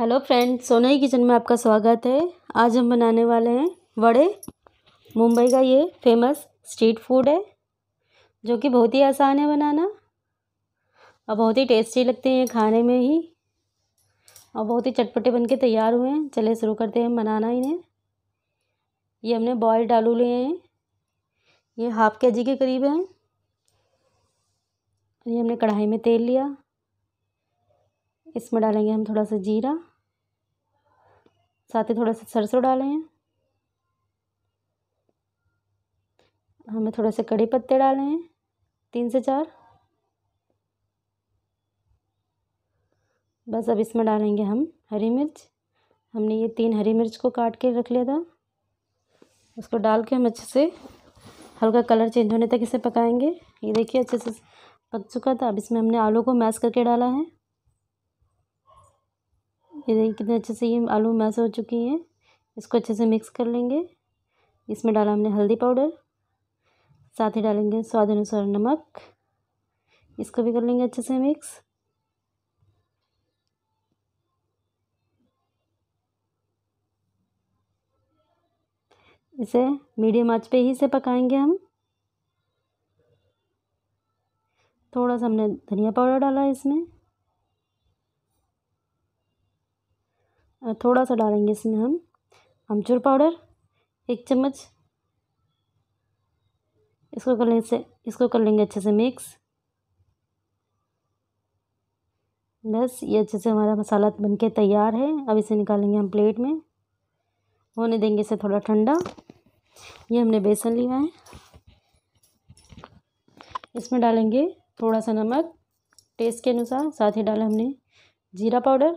hello friend ही kitchen में आपका स्वागत है आज हम बनाने वाले हैं वड़े मुंबई का ये फेमस स्ट्रीट फूड है जो कि बहुत ही आसान है बनाना और बहुत ही टेस्टी लगते हैं खाने में ही और बहुत ही चटपटे बन के तैयार हुए हैं चले शुरू करते हैं बनाना इन्हें ये हमने बॉयल डालू लिए हैं ये हाफ़ के जी के करीब हैं ये हमने कढ़ाई में तेल लिया इसमें डालेंगे हम थोड़ा सा जीरा साथ ही थोड़ा सा सरसों डालें हमें थोड़े से कड़ी पत्ते डाले हैं तीन से चार बस अब इसमें डालेंगे हम हरी मिर्च हमने ये तीन हरी मिर्च को काट के रख लिया था उसको डाल के हम अच्छे से हल्का कलर चेंज होने तक इसे पकाएंगे ये देखिए अच्छे से पक चुका था अब इसमें हमने आलू को मैश करके डाला है ये देखिए कितने अच्छे से ये आलू मैसे हो चुकी हैं इसको अच्छे से मिक्स कर लेंगे इसमें डाला हमने हल्दी पाउडर साथ ही डालेंगे स्वाद अनुसार नमक इसको भी कर लेंगे अच्छे से मिक्स इसे मीडियम आंच पे ही से पकाएंगे हम थोड़ा सा हमने धनिया पाउडर डाला है इसमें थोड़ा सा डालेंगे इसमें हम अमचूर पाउडर एक चम्मच इसको कर लेंगे से इसको कर लेंगे अच्छे से मिक्स बस ये अच्छे से हमारा मसाला बनके तैयार है अब इसे निकालेंगे हम प्लेट में होने देंगे इसे थोड़ा ठंडा ये हमने बेसन लिया है इसमें डालेंगे थोड़ा सा नमक टेस्ट के अनुसार साथ ही डाला हमने जीरा पाउडर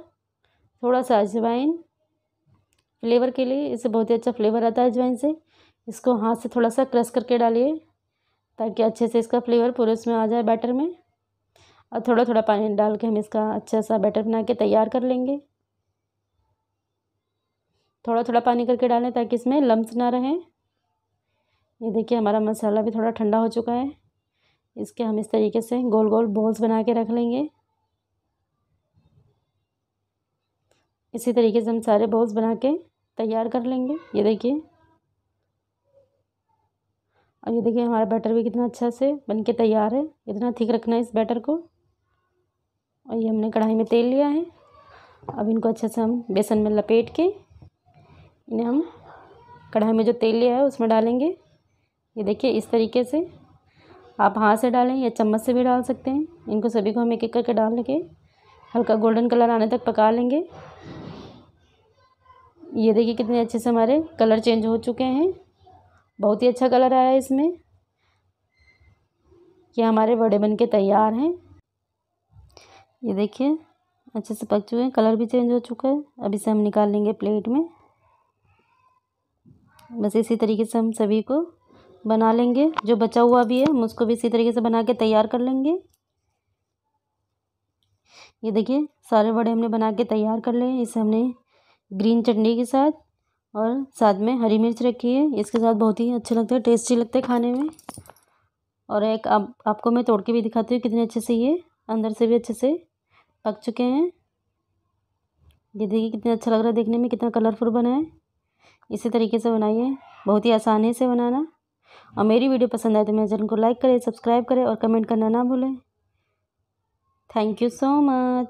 थोड़ा सा अजवाइन फ्लेवर के लिए इससे बहुत ही अच्छा फ्लेवर आता है अजवाइन से इसको हाथ से थोड़ा सा क्रश करके डालिए ताकि अच्छे से इसका फ्लेवर पूरे उसमें आ जाए बैटर में और थोड़ा थोड़ा पानी डाल के हम इसका अच्छा सा बैटर बना के तैयार कर लेंगे थोड़ा थोड़ा पानी करके डालें ताकि इसमें लम्ब ना रहें ये देखिए हमारा मसाला भी थोड़ा ठंडा हो चुका है इसके हम इस तरीके से गोल गोल बॉल्स बना के रख लेंगे इसी तरीके से हम सारे बॉल्स बना के तैयार कर लेंगे ये देखिए और ये देखिए हमारा बैटर भी कितना अच्छा से बन के तैयार है इतना ठीक रखना है इस बैटर को और ये हमने कढ़ाई में तेल लिया है अब इनको अच्छे से हम बेसन में लपेट के इन्हें हम कढ़ाई में जो तेल लिया है उसमें डालेंगे ये देखिए इस तरीके से आप हाथ से डालें या चम्मच से भी डाल सकते हैं इनको सभी को हम एक एक करके डाल के हल्का गोल्डन कलर आने तक पका लेंगे ये देखिए कितने अच्छे से हमारे कलर चेंज हो चुके हैं बहुत ही अच्छा कलर आया है इसमें ये हमारे वड़े बन के तैयार हैं ये देखिए अच्छे से पक चुके हैं कलर भी चेंज हो चुका है अब इसे हम निकाल लेंगे प्लेट में बस इसी तरीके से हम सभी को बना लेंगे जो बचा हुआ भी है हम उसको भी इसी तरीके से बना के तैयार कर लेंगे ये देखिए सारे बड़े हमने बना के तैयार कर लिए इसे हमने ग्रीन चटनी के साथ और साथ में हरी मिर्च रखी है इसके साथ बहुत ही अच्छा लगता है टेस्टी लगता है खाने में और एक आप आपको मैं तोड़ के भी दिखाती हूँ कितने अच्छे से ये अंदर से भी अच्छे से पक चुके हैं ये देखिए कितना अच्छा लग रहा है देखने में कितना कलरफुल बना है इसी तरीके से बनाइए बहुत ही आसानी से बनाना और मेरी वीडियो पसंद आए तो मेरे चैनल को लाइक करें सब्सक्राइब करें और कमेंट करना ना भूलें थैंक यू सो मच